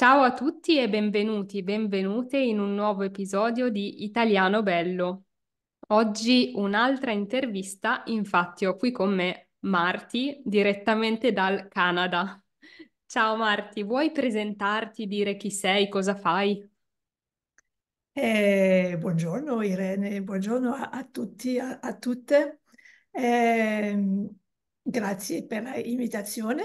Ciao a tutti e benvenuti, benvenute in un nuovo episodio di Italiano Bello. Oggi un'altra intervista, infatti ho qui con me Marti direttamente dal Canada. Ciao Marti, vuoi presentarti, dire chi sei, cosa fai? Eh, buongiorno Irene, buongiorno a, a tutti, a, a tutte. Eh, grazie per l'invitazione.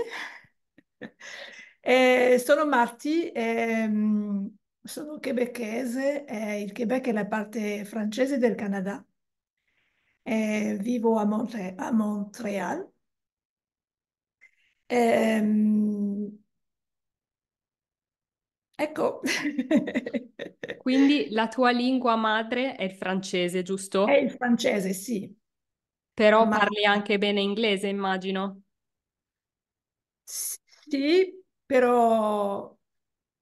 Eh, sono Marti, ehm, sono quebecchese, eh, il Quebec è la parte francese del Canada. Eh, vivo a, Montre- a Montreal. Ehm, ecco. Quindi la tua lingua madre è il francese, giusto? È il francese, sì. Però Ma... parli anche bene inglese, immagino. Sì, però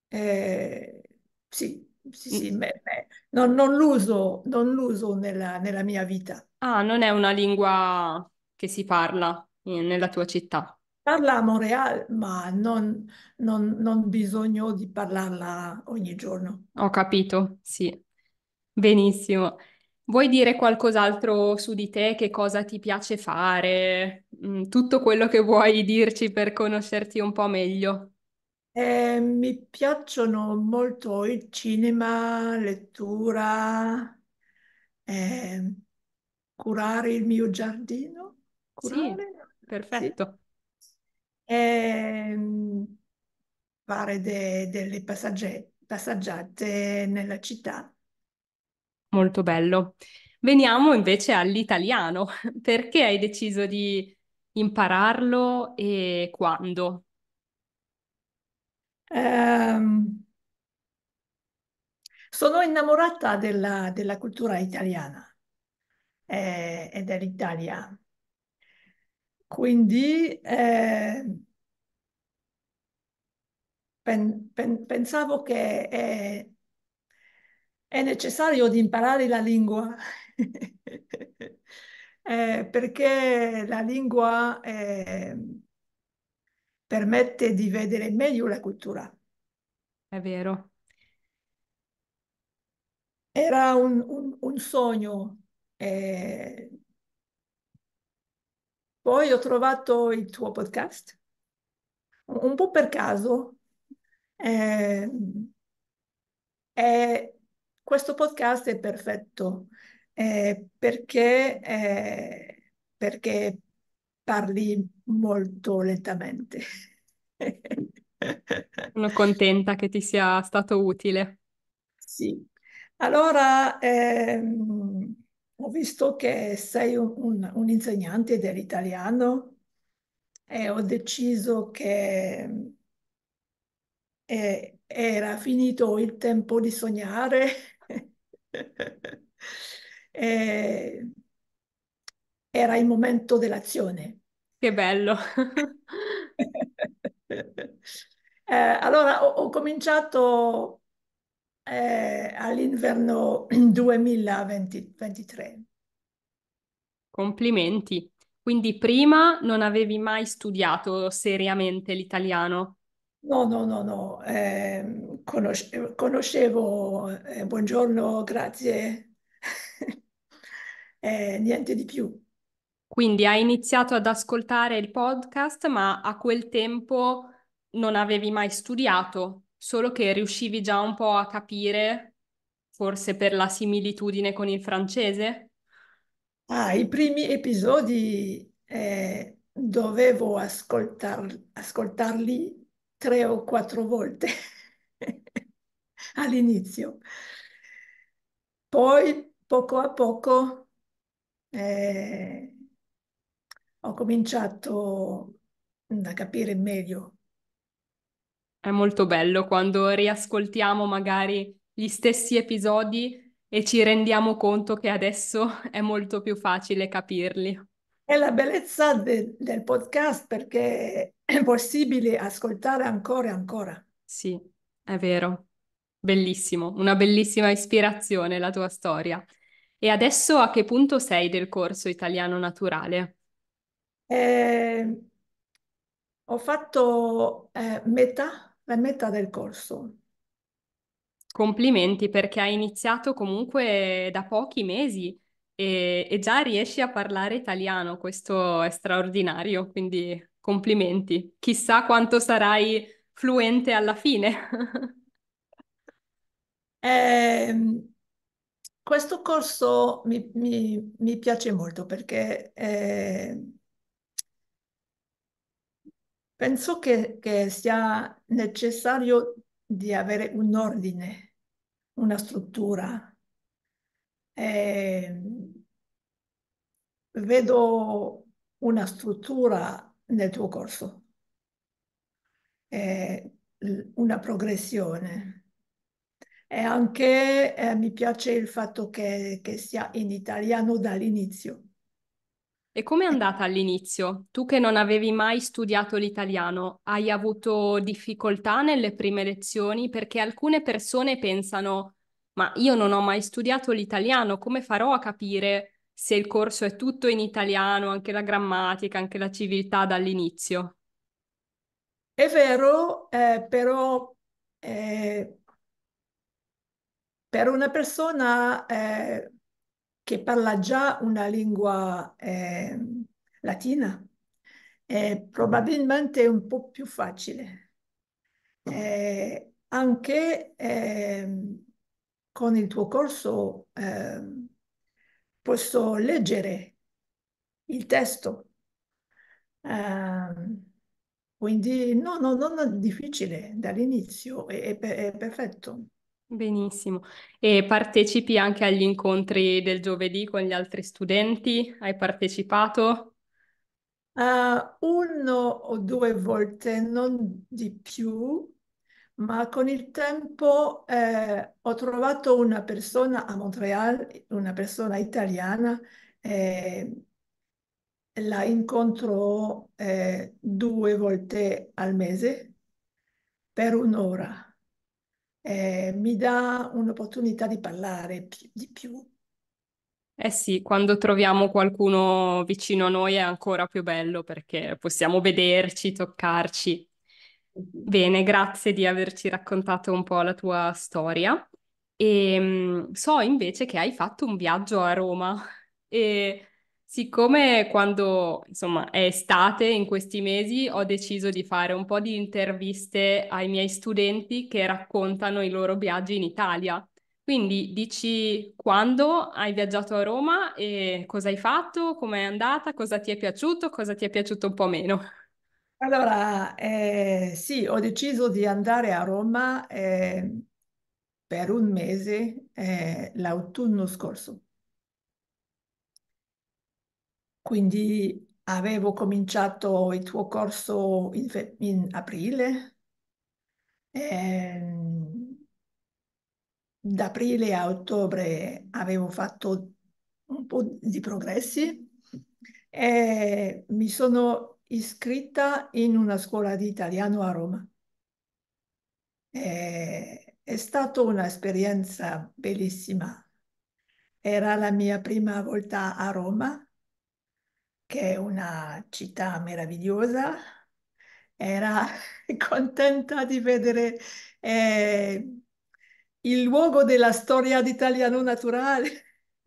eh, sì, sì, sì, beh, beh, non, non l'uso, non l'uso nella, nella mia vita. Ah, non è una lingua che si parla eh, nella tua città. Parla a Montreal, ma non, non, non bisogno di parlarla ogni giorno. Ho capito, sì. Benissimo. Vuoi dire qualcos'altro su di te? Che cosa ti piace fare? Mm, tutto quello che vuoi dirci per conoscerti un po' meglio. Eh, mi piacciono molto il cinema, lettura, eh, curare il mio giardino. Curare? Sì, perfetto. Ehm, fare de- delle passagge- passaggiate nella città. Molto bello. Veniamo invece all'italiano. Perché hai deciso di impararlo e quando? Ehm, sono innamorata della, della cultura italiana eh, e dell'Italia. Quindi eh, pen- pen- pensavo che è, è necessario di imparare la lingua, eh, perché la lingua eh, permette di vedere meglio la cultura. È vero. Era un, un, un sogno. Eh... Poi ho trovato il tuo podcast, un po' per caso. Eh... Eh, questo podcast è perfetto eh, perché, eh, perché, parli molto lentamente. Sono contenta che ti sia stato utile. Sì. Allora, ehm, ho visto che sei un, un, un insegnante dell'italiano e ho deciso che eh, era finito il tempo di sognare. e era il momento dell'azione. Che bello! eh, allora ho, ho cominciato eh, all'inverno 2023. Complimenti. Quindi prima non avevi mai studiato seriamente l'italiano? No, no, no, no. Eh, conosce- conoscevo, eh, buongiorno, grazie, eh, niente di più. Quindi hai iniziato ad ascoltare il podcast, ma a quel tempo non avevi mai studiato, solo che riuscivi già un po' a capire, forse per la similitudine con il francese? Ah, i primi episodi eh, dovevo ascoltar- ascoltarli tre o quattro volte all'inizio. Poi, poco a poco, eh, ho cominciato a capire meglio. È molto bello quando riascoltiamo magari gli stessi episodi e ci rendiamo conto che adesso è molto più facile capirli. È la bellezza de- del podcast perché è possibile ascoltare ancora e ancora. Sì, è vero. Bellissimo, una bellissima ispirazione la tua storia. E adesso a che punto sei del corso italiano naturale? Eh, ho fatto eh, metà, la metà del corso. Complimenti perché hai iniziato comunque da pochi mesi e, e già riesci a parlare italiano, questo è straordinario, quindi complimenti. Chissà quanto sarai fluente alla fine. Eh, questo corso mi, mi, mi, piace molto perché eh, penso che, che sia necessario di avere un ordine, una struttura. Eh, vedo una struttura nel tuo corso, eh, una progressione. E anche eh, mi piace il fatto che, che sia in italiano dall'inizio. E è andata all'inizio? Tu che non avevi mai studiato l'italiano, hai avuto difficoltà nelle prime lezioni? Perché alcune persone pensano, ma io non ho mai studiato l'italiano, come farò a capire se il corso è tutto in italiano, anche la grammatica, anche la civiltà dall'inizio? È vero, eh, però eh, per una persona... Eh che parla già una lingua eh, latina, è probabilmente un po' più facile. Ah. Eh, anche eh, con il tuo corso ehm, posso leggere il testo. Ehm, quindi no, no, non è difficile dall'inizio, è, è, è perfetto. Benissimo. E partecipi anche agli incontri del giovedì con gli altri studenti? Hai partecipato? Ah, uno o due volte, non di più, ma con il tempo eh, ho trovato una persona a Montreal, una persona italiana, eh, la incontro eh, due volte al mese per un'ora eh, mi dà un'opportunità di parlare di più. Eh sì, quando troviamo qualcuno vicino a noi è ancora più bello perché possiamo vederci, toccarci. Bene, grazie di averci raccontato un po' la tua storia. E ehm, so invece che hai fatto un viaggio a Roma e Siccome quando, insomma, è estate in questi mesi, ho deciso di fare un po' di interviste ai miei studenti che raccontano i loro viaggi in Italia. Quindi dici quando hai viaggiato a Roma e cosa hai fatto, com'è andata, cosa ti è piaciuto, cosa ti è piaciuto un po' meno. Allora, eh, sì, ho deciso di andare a Roma eh, per un mese eh, l'autunno scorso. Quindi avevo cominciato il tuo corso in, in aprile. Ehm, da aprile a ottobre avevo fatto un po' di progressi e mi sono iscritta in una scuola di italiano a Roma. E eh, è stata un'esperienza bellissima. Era la mia prima volta a Roma che è una città meravigliosa, era contenta di vedere eh, il luogo della storia d'italiano naturale.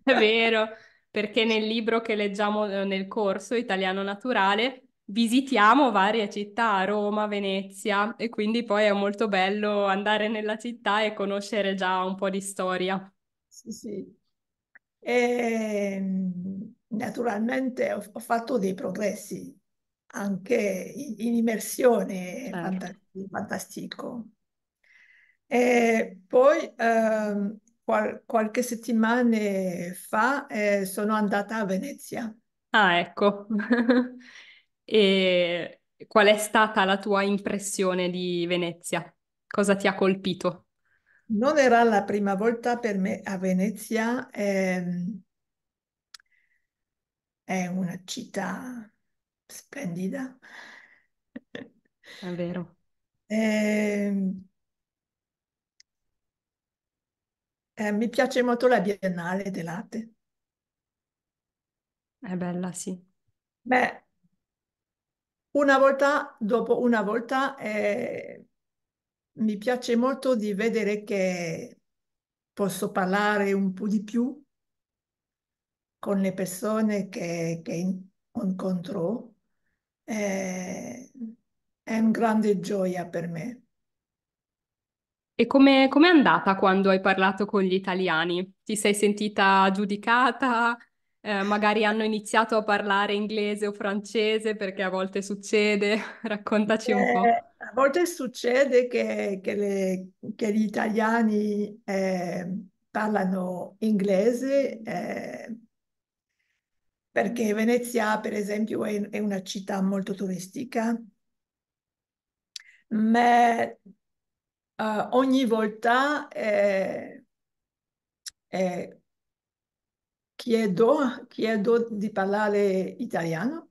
È vero, perché nel libro che leggiamo eh, nel corso, Italiano Naturale, visitiamo varie città, Roma, Venezia, e quindi poi è molto bello andare nella città e conoscere già un po' di storia. Sì, sì. E... Ehm, naturalmente ho, ho fatto dei progressi anche in, immersione certo. fantastico. E poi eh, qual, qualche settimana fa eh, sono andata a Venezia. Ah, ecco. e qual è stata la tua impressione di Venezia? Cosa ti ha colpito? Non era la prima volta per me a Venezia. Ehm è una città splendida. È vero. Ehm, eh, mi piace molto la Biennale dell'arte. È bella, sì. Beh, una volta, dopo una volta, eh, mi piace molto di vedere che posso parlare un po' di più con le persone che, che incontro eh, è una grande gioia per me. E come è andata quando hai parlato con gli italiani? Ti sei sentita giudicata? Eh, magari hanno iniziato a parlare inglese o francese perché a volte succede, raccontaci un eh, po'. a volte succede che, che, le, che gli italiani eh, parlano inglese eh, perché Venezia, per esempio, è, è una città molto turistica, ma uh, eh, ogni volta eh, eh, chiedo, chiedo, di parlare italiano.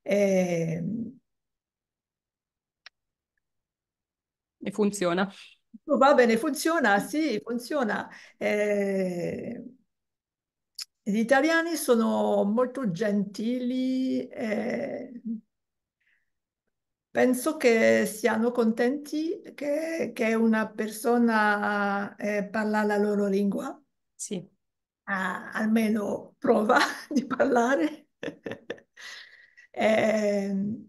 Eh, e funziona. Va bene, funziona, sì, funziona. Eh, gli italiani sono molto gentili e penso che siano contenti che, che una persona eh, parla la loro lingua. Sì. almeno prova di parlare. Ehm, eh,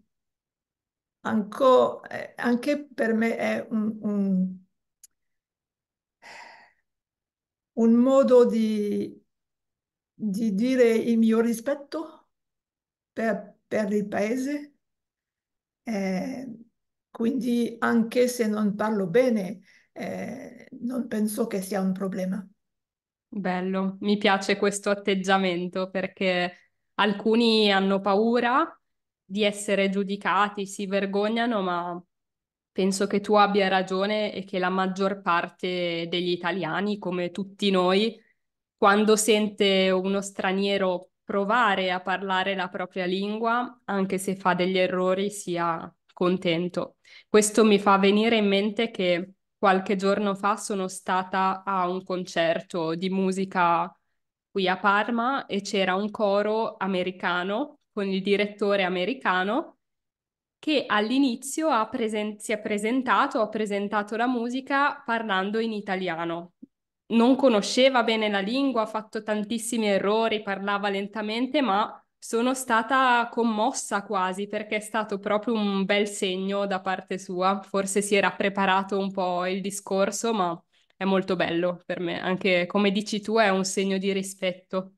anco, anche per me è un, un, un modo di di dire il mio rispetto per, per il paese. Eh, quindi anche se non parlo bene, eh, non penso che sia un problema. Bello, mi piace questo atteggiamento perché alcuni hanno paura di essere giudicati, si vergognano, ma penso che tu abbia ragione e che la maggior parte degli italiani, come tutti noi, quando sente uno straniero provare a parlare la propria lingua, anche se fa degli errori, sia contento. Questo mi fa venire in mente che qualche giorno fa sono stata a un concerto di musica qui a Parma e c'era un coro americano con il direttore americano che all'inizio presen- si è presentato, ha presentato la musica parlando in italiano non conosceva bene la lingua, ha fatto tantissimi errori, parlava lentamente, ma sono stata commossa quasi perché è stato proprio un bel segno da parte sua. Forse si era preparato un po' il discorso, ma è molto bello per me. Anche come dici tu, è un segno di rispetto.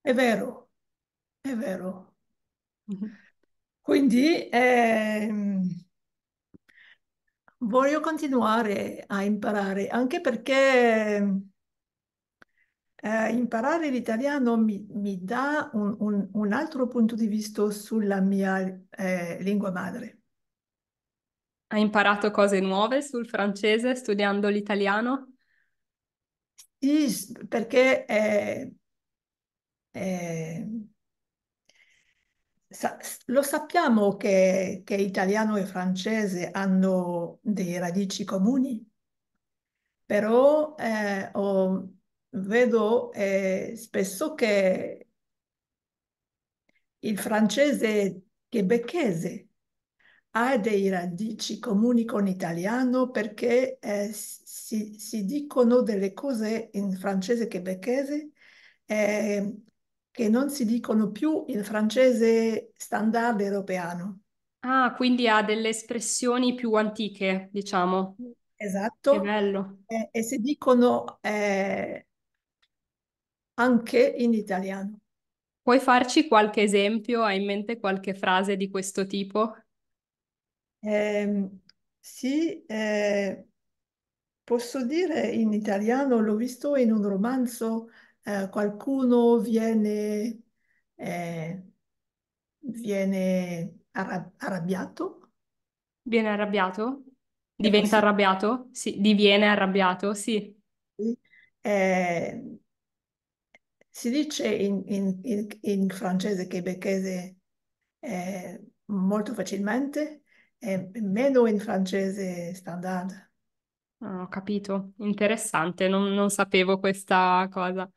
È vero, è vero. Mhm. Quindi ehm, voglio continuare a imparare, anche perché eh, imparare l'italiano mi, mi dà un, un, un, altro punto di vista sulla mia eh, lingua madre. Hai imparato cose nuove sul francese studiando l'italiano? Sì, perché... Eh, Sa- lo sappiamo che, che italiano e francese hanno delle radici comuni, però eh, oh, vedo eh, spesso che il francese quebecchese ha dei radici comuni con l'italiano perché eh, si, si, dicono delle cose in francese quebecchese eh, che non si dicono più in francese standard europeano. Ah, quindi ha delle espressioni più antiche, diciamo. Esatto. Che bello. E, eh, e si dicono eh, anche in italiano. Puoi farci qualche esempio? Hai in mente qualche frase di questo tipo? Eh, sì, eh, posso dire in italiano, l'ho visto in un romanzo eh, qualcuno viene, eh, viene arrabbiato. Viene arrabbiato? Eh, Diventa arrabbiato? Sì, diviene arrabbiato, sì. Eh, si dice in, in, in, in francese quebecese molto facilmente, meno in francese standard. Ah, ho capito, interessante, non, non sapevo questa cosa.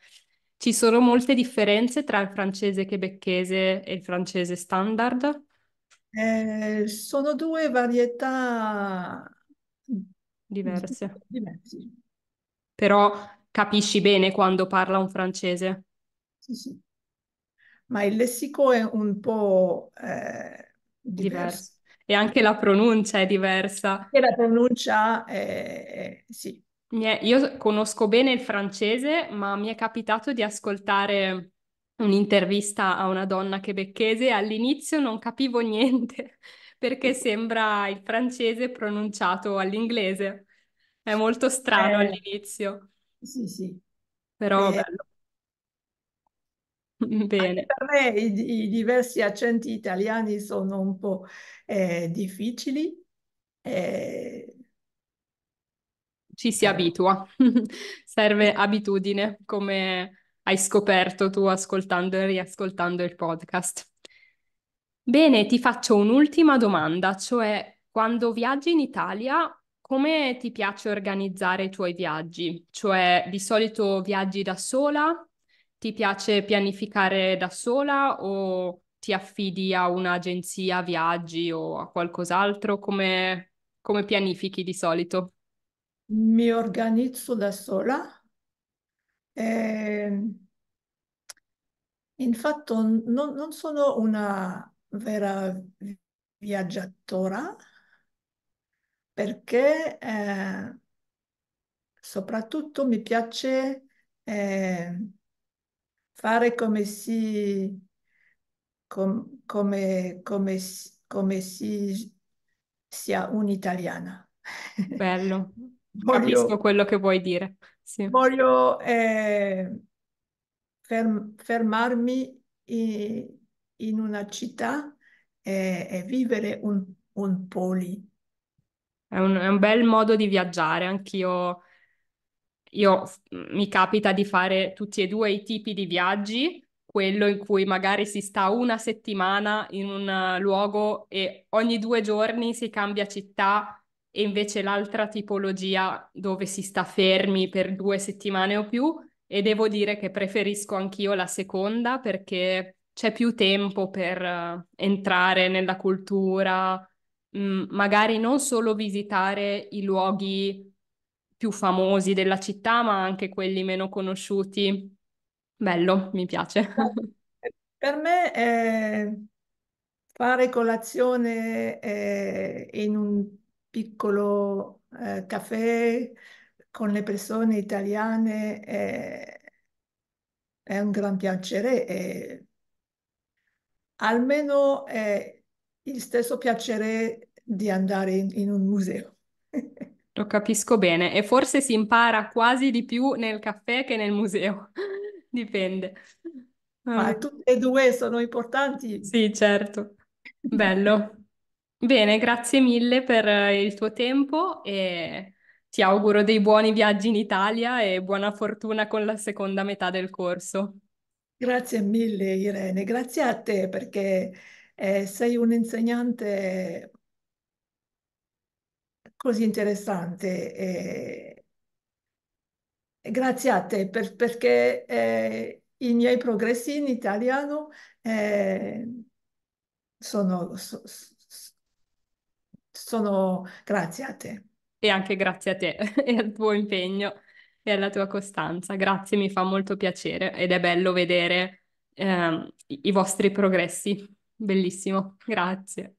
Ci sono molte differenze tra il francese quebecchese e il francese standard? Eh, sono due varietà diverse. Diversi. Però capisci bene quando parla un francese. Sì, sì. Ma il lessico è un po' eh, diverso. diverso e anche la pronuncia è diversa. E la pronuncia, è... sì. Io conosco bene il francese, ma mi è capitato di ascoltare un'intervista a una donna quebecchese e all'inizio non capivo niente perché sembra il francese pronunciato all'inglese. È molto strano eh, all'inizio. Sì, sì. Però eh, bello. Bene. per me i, i, diversi accenti italiani sono un po' eh, difficili. Eh, Ci si eh. abitua, serve abitudine, come hai scoperto tu ascoltando e riascoltando il podcast. Bene, ti faccio un'ultima domanda, cioè quando viaggi in Italia, come ti piace organizzare i tuoi viaggi? Cioè, di solito viaggi da sola ti piace pianificare da sola o ti affidi a un'agenzia viaggi o a qualcos'altro? Come, come pianifichi di solito? Mi organizzo da sola. E... Ehm, Infatti non, non sono una vera viaggiatora perché eh, soprattutto mi piace eh, fare come si, com, come, come, come si sia un'italiana. Bello, voglio, capisco quello che vuoi dire. Sì. Voglio eh, ferm, fermarmi in, in, una città e, e vivere un, un poli. È un, è un, bel modo di viaggiare, anch'io io mi capita di fare tutti e due i tipi di viaggi, quello in cui magari si sta una settimana in un eh, luogo e ogni due giorni si cambia città e invece l'altra tipologia dove si sta fermi per due settimane o più e devo dire che preferisco anch'io la seconda perché c'è più tempo per eh, entrare nella cultura, mm, magari non solo visitare i luoghi più famosi della città, ma anche quelli meno conosciuti. Bello, mi piace. Per me eh, fare colazione eh, in un piccolo eh, caffè con le persone italiane eh, è un gran piacere. almeno il stesso piacere di andare in un museo. Lo capisco bene e forse si impara quasi di più nel caffè che nel museo, dipende. Ma ah. tutte e due sono importanti. sì, certo. Bello. Bene, grazie mille per eh, il tuo tempo e ti auguro dei buoni viaggi in Italia e buona fortuna con la seconda metà del corso. Grazie mille, Irene. Grazie a te perché eh, sei un insegnante così interessante. E... Eh, grazie a te per, perché eh, i miei progressi in italiano eh, sono, so, sono grazie a te. E anche grazie a te e al tuo impegno e alla tua costanza. Grazie, mi fa molto piacere ed è bello vedere eh, i vostri progressi. Bellissimo, grazie.